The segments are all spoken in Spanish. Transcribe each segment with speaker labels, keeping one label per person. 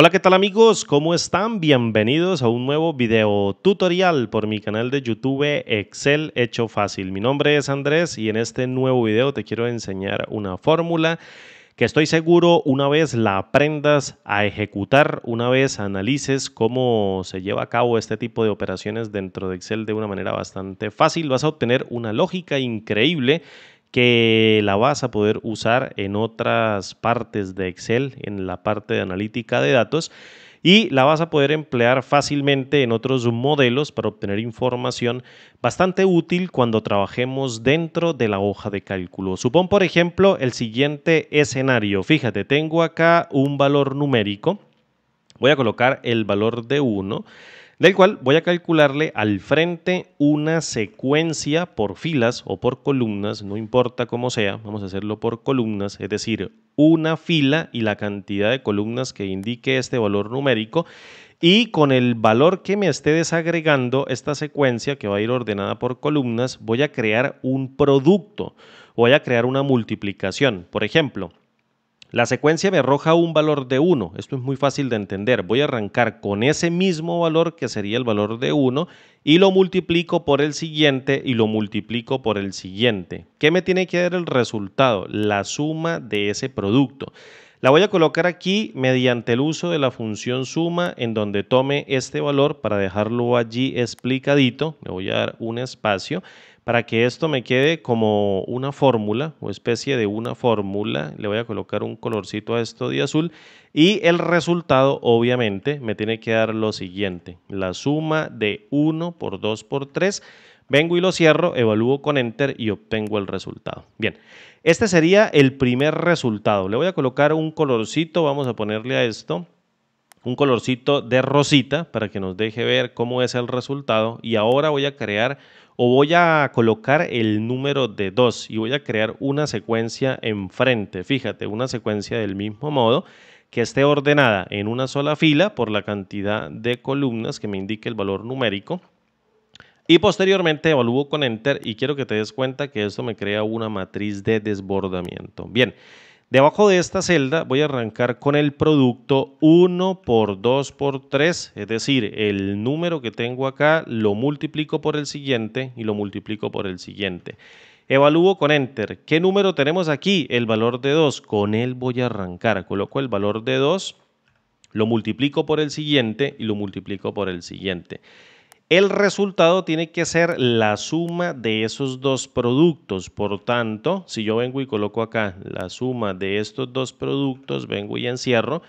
Speaker 1: Hola, ¿qué tal amigos? ¿Cómo están? Bienvenidos a un nuevo video tutorial por mi canal de YouTube Excel Hecho Fácil. Mi nombre es Andrés y en este nuevo video te quiero enseñar una fórmula que estoy seguro una vez la aprendas a ejecutar, una vez analices cómo se lleva a cabo este tipo de operaciones dentro de Excel de una manera bastante fácil, vas a obtener una lógica increíble que la vas a poder usar en otras partes de Excel, en la parte de analítica de datos, y la vas a poder emplear fácilmente en otros modelos para obtener información bastante útil cuando trabajemos dentro de la hoja de cálculo. Supón, por ejemplo, el siguiente escenario. Fíjate, tengo acá un valor numérico. Voy a colocar el valor de 1 del cual voy a calcularle al frente una secuencia por filas o por columnas, no importa cómo sea, vamos a hacerlo por columnas, es decir, una fila y la cantidad de columnas que indique este valor numérico y con el valor que me esté desagregando esta secuencia que va a ir ordenada por columnas, voy a crear un producto, voy a crear una multiplicación. Por ejemplo, la secuencia me arroja un valor de 1. Esto es muy fácil de entender. Voy a arrancar con ese mismo valor que sería el valor de 1 y lo multiplico por el siguiente y lo multiplico por el siguiente. ¿Qué me tiene que dar el resultado? La suma de ese producto. La voy a colocar aquí mediante el uso de la función suma en donde tome este valor para dejarlo allí explicadito. Le voy a dar un espacio para que esto me quede como una fórmula o especie de una fórmula, le voy a colocar un colorcito a esto de azul y el resultado obviamente me tiene que dar lo siguiente, la suma de 1 por 2 por 3 Vengo y lo cierro, evalúo con Enter y obtengo el resultado. Bien, este sería el primer resultado. Le voy a colocar un colorcito, vamos a ponerle a esto un colorcito de rosita para que nos deje ver cómo es el resultado. Y ahora voy a crear o voy a colocar el número de 2 y voy a crear una secuencia enfrente. Fíjate, una secuencia del mismo modo que esté ordenada en una sola fila por la cantidad de columnas que me indique el valor numérico. Y posteriormente evalúo con Enter y quiero que te des cuenta que esto me crea una matriz de desbordamiento. Bien, Debajo de esta celda voy a arrancar con el producto 1 por 2 por 3, es decir, el número que tengo acá lo multiplico por el siguiente y lo multiplico por el siguiente. Evalúo con Enter. ¿Qué número tenemos aquí? El valor de 2. Con él voy a arrancar. Coloco el valor de 2, lo multiplico por el siguiente y lo multiplico por el siguiente. El resultado tiene que ser la suma de esos dos productos. Por tanto, si yo vengo y coloco acá la suma de estos dos productos, vengo y encierro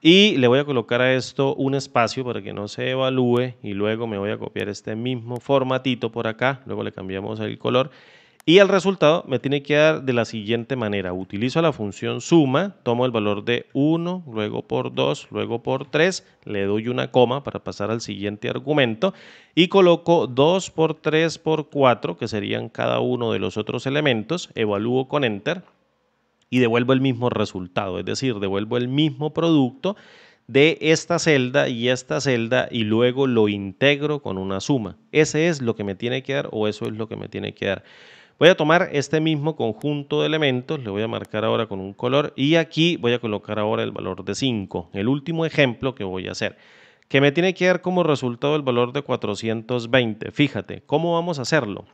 Speaker 1: y le voy a colocar a esto un espacio para que no se evalúe y luego me voy a copiar este mismo formatito por acá, luego le cambiamos el color y el resultado me tiene que dar de la siguiente manera. Utilizo la función suma, tomo el valor de 1, luego por 2, luego por 3, le doy una coma para pasar al siguiente argumento y coloco 2 por 3 por 4, que serían cada uno de los otros elementos, evalúo con enter y devuelvo el mismo resultado, es decir, devuelvo el mismo producto de esta celda y esta celda y luego lo integro con una suma. Ese es lo que me tiene que dar o eso es lo que me tiene que dar. Voy a tomar este mismo conjunto de elementos, le voy a marcar ahora con un color y aquí voy a colocar ahora el valor de 5, el último ejemplo que voy a hacer, que me tiene que dar como resultado el valor de 420. Fíjate, ¿cómo vamos a hacerlo?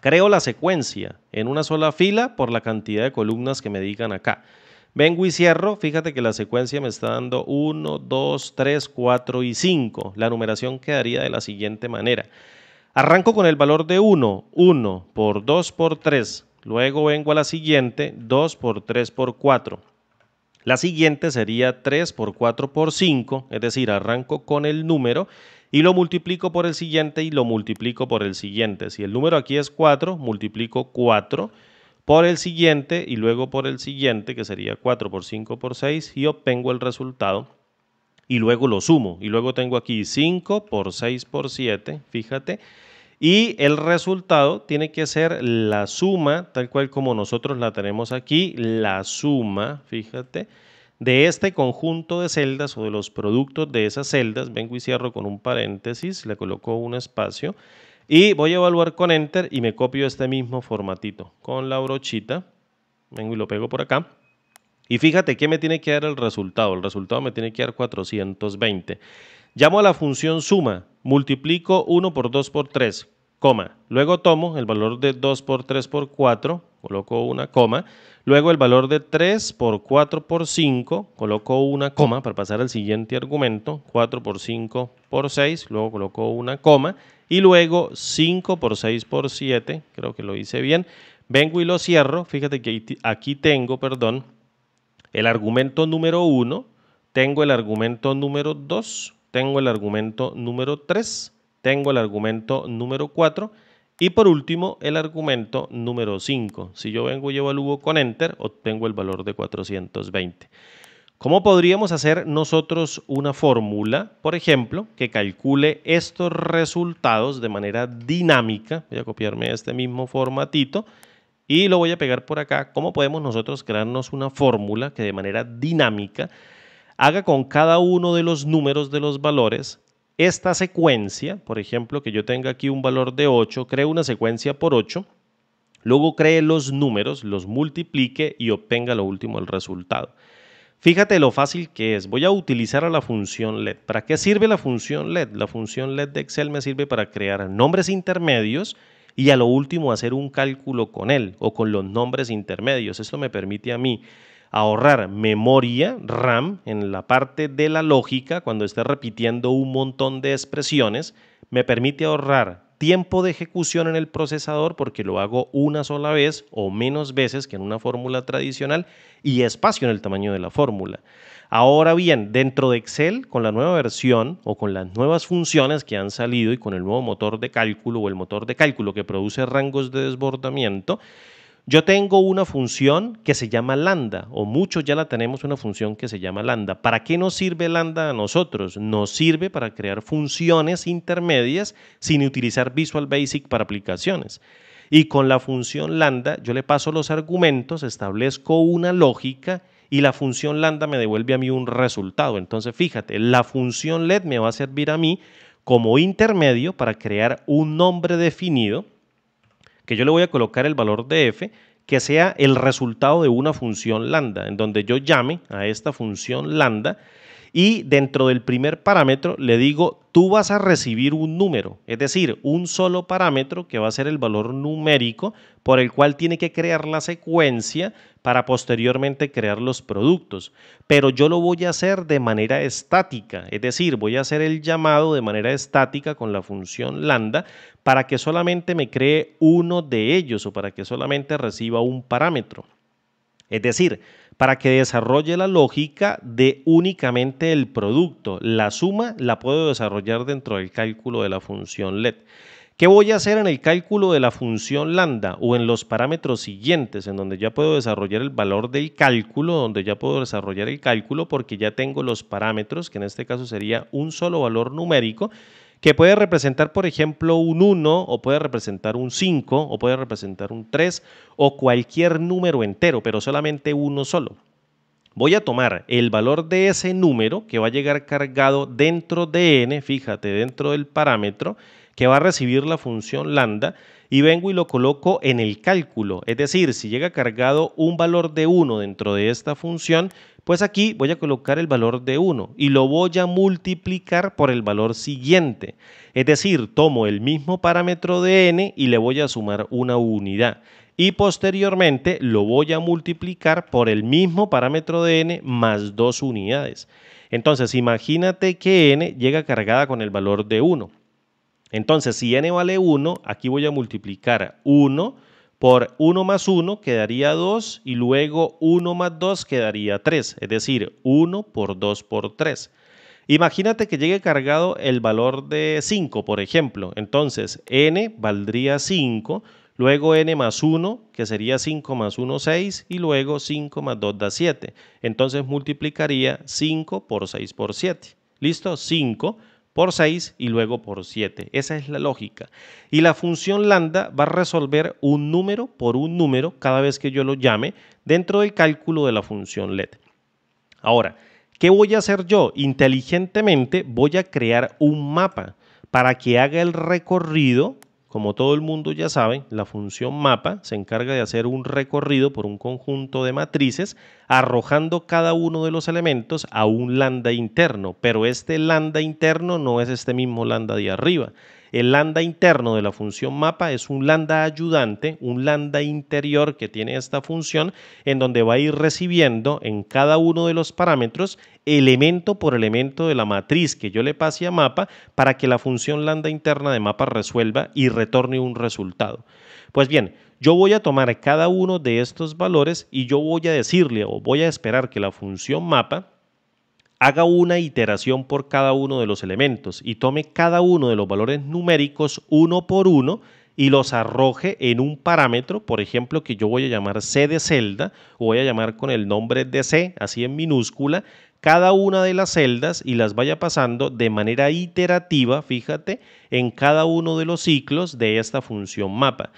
Speaker 1: Creo la secuencia en una sola fila por la cantidad de columnas que me digan acá. Vengo y cierro, fíjate que la secuencia me está dando 1, 2, 3, 4 y 5. La numeración quedaría de la siguiente manera. Arranco con el valor de 1, 1 por 2 por 3. Luego vengo a la siguiente, 2 por 3 por 4. La siguiente sería 3 por 4 por 5, es decir, arranco con el número y lo multiplico por el siguiente y lo multiplico por el siguiente. Si el número aquí es 4, multiplico 4 por el siguiente y luego por el siguiente, que sería 4 por 5 por 6, y obtengo el resultado y luego lo sumo. Y luego tengo aquí 5 por 6 por 7, fíjate. Y el resultado tiene que ser la suma, tal cual como nosotros la tenemos aquí, la suma, fíjate, de este conjunto de celdas o de los productos de esas celdas. Vengo y cierro con un paréntesis, le coloco un espacio. Y voy a evaluar con Enter y me copio este mismo formatito con la brochita. Vengo y lo pego por acá. Y fíjate qué me tiene que dar el resultado. El resultado me tiene que dar 420. Llamo a la función suma, multiplico 1 por 2 por 3, coma. Luego tomo el valor de 2 por 3 por 4, coloco una coma. Luego el valor de 3 por 4 por 5, coloco una coma para pasar al siguiente argumento. 4 por 5 por 6, luego coloco una coma. Y luego 5 por 6 por 7, creo que lo hice bien. Vengo y lo cierro. Fíjate que aquí tengo, perdón, el argumento número uno, tengo el argumento número 2, tengo el argumento número 3, tengo el argumento número 4 y por último el argumento número 5. Si yo vengo y evalúo con Enter, obtengo el valor de 420. ¿Cómo podríamos hacer nosotros una fórmula, por ejemplo, que calcule estos resultados de manera dinámica? Voy a copiarme este mismo formatito. Y lo voy a pegar por acá. ¿Cómo podemos nosotros crearnos una fórmula que de manera dinámica haga con cada uno de los números de los valores esta secuencia? Por ejemplo, que yo tenga aquí un valor de 8, cree una secuencia por 8, luego cree los números, los multiplique y obtenga lo último el resultado. Fíjate lo fácil que es. Voy a utilizar a la función LED. ¿Para qué sirve la función LED? La función LED de Excel me sirve para crear nombres intermedios y a lo último hacer un cálculo con él o con los nombres intermedios. Esto me permite a mí ahorrar memoria RAM en la parte de la lógica cuando esté repitiendo un montón de expresiones, me permite ahorrar tiempo de ejecución en el procesador porque lo hago una sola vez o menos veces que en una fórmula tradicional y espacio en el tamaño de la fórmula. Ahora bien, dentro de Excel, con la nueva versión o con las nuevas funciones que han salido y con el nuevo motor de cálculo o el motor de cálculo que produce rangos de desbordamiento, yo tengo una función que se llama lambda, o muchos ya la tenemos una función que se llama lambda. ¿Para qué nos sirve lambda a nosotros? Nos sirve para crear funciones intermedias sin utilizar Visual Basic para aplicaciones. Y con la función lambda yo le paso los argumentos, establezco una lógica y la función lambda me devuelve a mí un resultado. Entonces, fíjate, la función let me va a servir a mí como intermedio para crear un nombre definido que yo le voy a colocar el valor de f que sea el resultado de una función lambda, en donde yo llame a esta función lambda y dentro del primer parámetro le digo, tú vas a recibir un número, es decir, un solo parámetro que va a ser el valor numérico por el cual tiene que crear la secuencia para posteriormente crear los productos. Pero yo lo voy a hacer de manera estática, es decir, voy a hacer el llamado de manera estática con la función lambda para que solamente me cree uno de ellos o para que solamente reciba un parámetro. Es decir, para que desarrolle la lógica de únicamente el producto. La suma la puedo desarrollar dentro del cálculo de la función LED. ¿Qué voy a hacer en el cálculo de la función lambda o en los parámetros siguientes, en donde ya puedo desarrollar el valor del cálculo, donde ya puedo desarrollar el cálculo porque ya tengo los parámetros, que en este caso sería un solo valor numérico, que puede representar, por ejemplo, un 1 o puede representar un 5 o puede representar un 3 o cualquier número entero, pero solamente uno solo. Voy a tomar el valor de ese número que va a llegar cargado dentro de n, fíjate, dentro del parámetro que va a recibir la función lambda y vengo y lo coloco en el cálculo. Es decir, si llega cargado un valor de 1 dentro de esta función, pues aquí voy a colocar el valor de 1 y lo voy a multiplicar por el valor siguiente. Es decir, tomo el mismo parámetro de n y le voy a sumar una unidad y posteriormente lo voy a multiplicar por el mismo parámetro de n más dos unidades. Entonces imagínate que n llega cargada con el valor de 1. Entonces, si n vale 1, aquí voy a multiplicar 1 por 1 más 1 quedaría 2 y luego 1 más 2 quedaría 3, es decir, 1 por 2 por 3. Imagínate que llegue cargado el valor de 5, por ejemplo. Entonces, n valdría 5, luego n más 1, que sería 5 más 1, 6, y luego 5 más 2 da 7. Entonces multiplicaría 5 por 6 por 7. ¿Listo? 5 por 6 y luego por 7. Esa es la lógica. Y la función lambda va a resolver un número por un número cada vez que yo lo llame dentro del cálculo de la función LED. Ahora, ¿qué voy a hacer yo? Inteligentemente voy a crear un mapa para que haga el recorrido como todo el mundo ya sabe, la función mapa se encarga de hacer un recorrido por un conjunto de matrices arrojando cada uno de los elementos a un lambda interno, pero este lambda interno no es este mismo lambda de arriba. El lambda interno de la función mapa es un lambda ayudante, un lambda interior que tiene esta función, en donde va a ir recibiendo en cada uno de los parámetros elemento por elemento de la matriz que yo le pase a mapa para que la función lambda interna de mapa resuelva y retorne un resultado. Pues bien, yo voy a tomar cada uno de estos valores y yo voy a decirle o voy a esperar que la función mapa haga una iteración por cada uno de los elementos y tome cada uno de los valores numéricos uno por uno y los arroje en un parámetro, por ejemplo, que yo voy a llamar C de celda, o voy a llamar con el nombre de C, así en minúscula, cada una de las celdas y las vaya pasando de manera iterativa, fíjate, en cada uno de los ciclos de esta función mapa.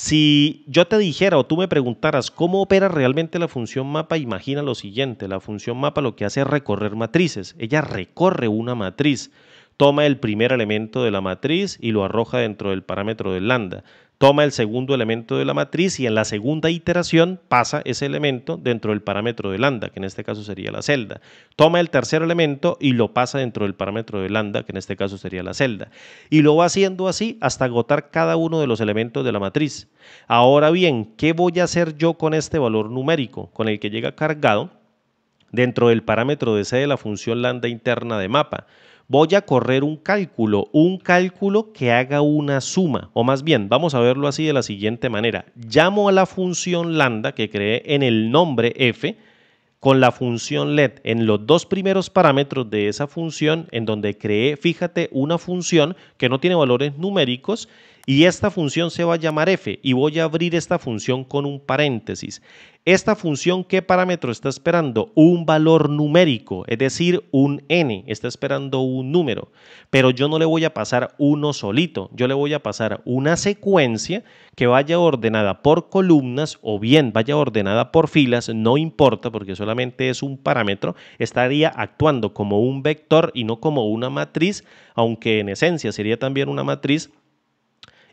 Speaker 1: Si yo te dijera o tú me preguntaras cómo opera realmente la función mapa, imagina lo siguiente, la función mapa lo que hace es recorrer matrices, ella recorre una matriz toma el primer elemento de la matriz y lo arroja dentro del parámetro de lambda. Toma el segundo elemento de la matriz y en la segunda iteración pasa ese elemento dentro del parámetro de lambda, que en este caso sería la celda. Toma el tercer elemento y lo pasa dentro del parámetro de lambda, que en este caso sería la celda. Y lo va haciendo así hasta agotar cada uno de los elementos de la matriz. Ahora bien, ¿qué voy a hacer yo con este valor numérico con el que llega cargado dentro del parámetro de C de la función lambda interna de mapa? voy a correr un cálculo, un cálculo que haga una suma, o más bien, vamos a verlo así de la siguiente manera. Llamo a la función lambda que creé en el nombre f con la función let en los dos primeros parámetros de esa función en donde creé, fíjate, una función que no tiene valores numéricos y esta función se va a llamar f y voy a abrir esta función con un paréntesis. Esta función, ¿qué parámetro está esperando? Un valor numérico, es decir, un n, está esperando un número, pero yo no le voy a pasar uno solito, yo le voy a pasar una secuencia que vaya ordenada por columnas o bien vaya ordenada por filas, no importa porque solamente es un parámetro, estaría actuando como un vector y no como una matriz, aunque en esencia sería también una matriz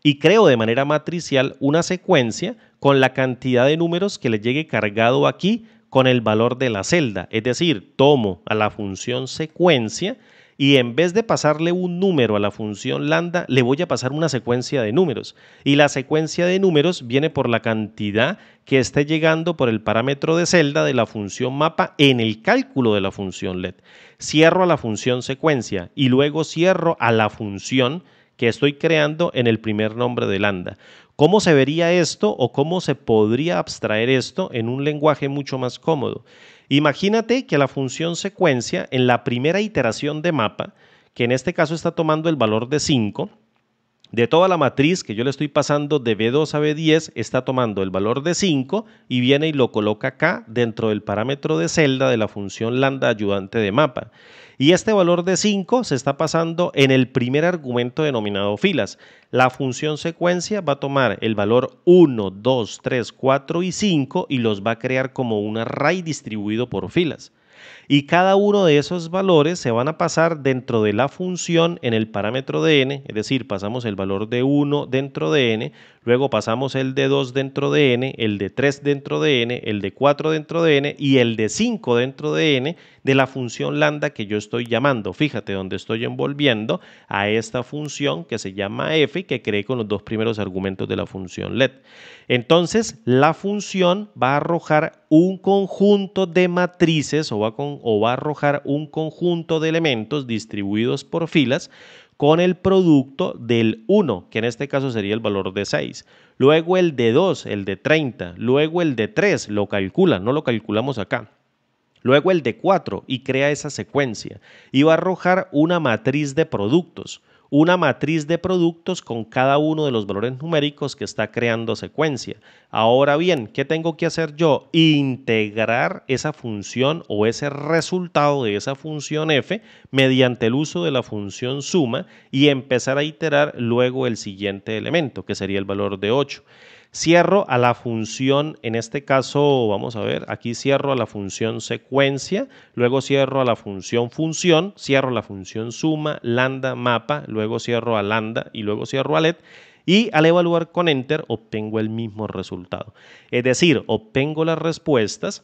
Speaker 1: y creo de manera matricial una secuencia con la cantidad de números que le llegue cargado aquí con el valor de la celda. Es decir, tomo a la función secuencia y en vez de pasarle un número a la función lambda, le voy a pasar una secuencia de números. Y la secuencia de números viene por la cantidad que esté llegando por el parámetro de celda de la función mapa en el cálculo de la función LED. Cierro a la función secuencia y luego cierro a la función que estoy creando en el primer nombre de lambda. ¿Cómo se vería esto o cómo se podría abstraer esto en un lenguaje mucho más cómodo? Imagínate que la función secuencia en la primera iteración de mapa, que en este caso está tomando el valor de 5, de toda la matriz que yo le estoy pasando de B2 a B10, está tomando el valor de 5 y viene y lo coloca acá dentro del parámetro de celda de la función lambda ayudante de mapa. Y este valor de 5 se está pasando en el primer argumento denominado filas. La función secuencia va a tomar el valor 1, 2, 3, 4 y 5 y los va a crear como un array distribuido por filas. Y cada uno de esos valores se van a pasar dentro de la función en el parámetro de n, es decir, pasamos el valor de 1 dentro de n, luego pasamos el de 2 dentro de n, el de 3 dentro de n, el de 4 dentro de n y el de 5 dentro de n, de la función lambda que yo estoy llamando. Fíjate donde estoy envolviendo a esta función que se llama f que creé con los dos primeros argumentos de la función let. Entonces, la función va a arrojar un conjunto de matrices o va, con, o va a arrojar un conjunto de elementos distribuidos por filas con el producto del 1, que en este caso sería el valor de 6, luego el de 2, el de 30, luego el de 3, lo calcula, no lo calculamos acá, luego el de 4 y crea esa secuencia y va a arrojar una matriz de productos, una matriz de productos con cada uno de los valores numéricos que está creando secuencia. Ahora bien, ¿qué tengo que hacer yo? Integrar esa función o ese resultado de esa función f mediante el uso de la función suma y empezar a iterar luego el siguiente elemento, que sería el valor de 8. Cierro a la función, en este caso, vamos a ver, aquí cierro a la función secuencia, luego cierro a la función función, cierro la función suma, lambda, mapa, luego cierro a lambda y luego cierro a let. Y al evaluar con enter obtengo el mismo resultado. Es decir, obtengo las respuestas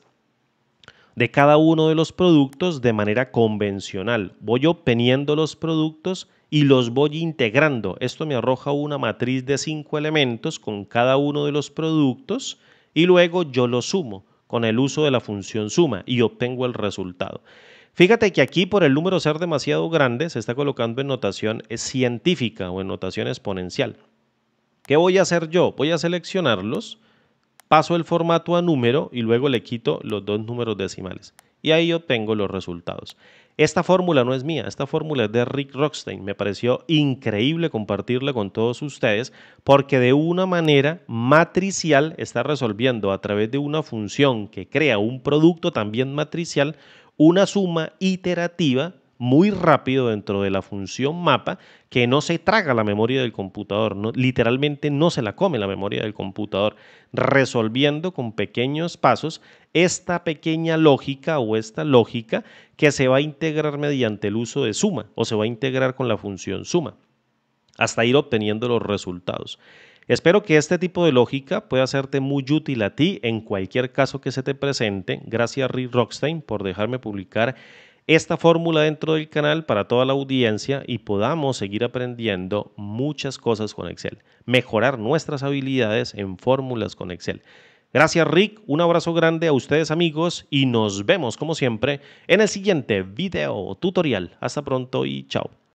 Speaker 1: de cada uno de los productos de manera convencional. Voy obteniendo los productos y los voy integrando. Esto me arroja una matriz de cinco elementos con cada uno de los productos y luego yo lo sumo con el uso de la función suma y obtengo el resultado. Fíjate que aquí por el número ser demasiado grande se está colocando en notación científica o en notación exponencial. ¿Qué voy a hacer yo? Voy a seleccionarlos paso el formato a número y luego le quito los dos números decimales. Y ahí obtengo los resultados. Esta fórmula no es mía, esta fórmula es de Rick Rockstein. Me pareció increíble compartirla con todos ustedes porque de una manera matricial está resolviendo a través de una función que crea un producto también matricial una suma iterativa muy rápido dentro de la función mapa que no se traga la memoria del computador, no, literalmente no se la come la memoria del computador, resolviendo con pequeños pasos esta pequeña lógica o esta lógica que se va a integrar mediante el uso de suma o se va a integrar con la función suma hasta ir obteniendo los resultados. Espero que este tipo de lógica pueda hacerte muy útil a ti en cualquier caso que se te presente. Gracias Rick Rockstein por dejarme publicar esta fórmula dentro del canal para toda la audiencia y podamos seguir aprendiendo muchas cosas con Excel, mejorar nuestras habilidades en fórmulas con Excel. Gracias Rick, un abrazo grande a ustedes amigos y nos vemos como siempre en el siguiente video tutorial. Hasta pronto y chao.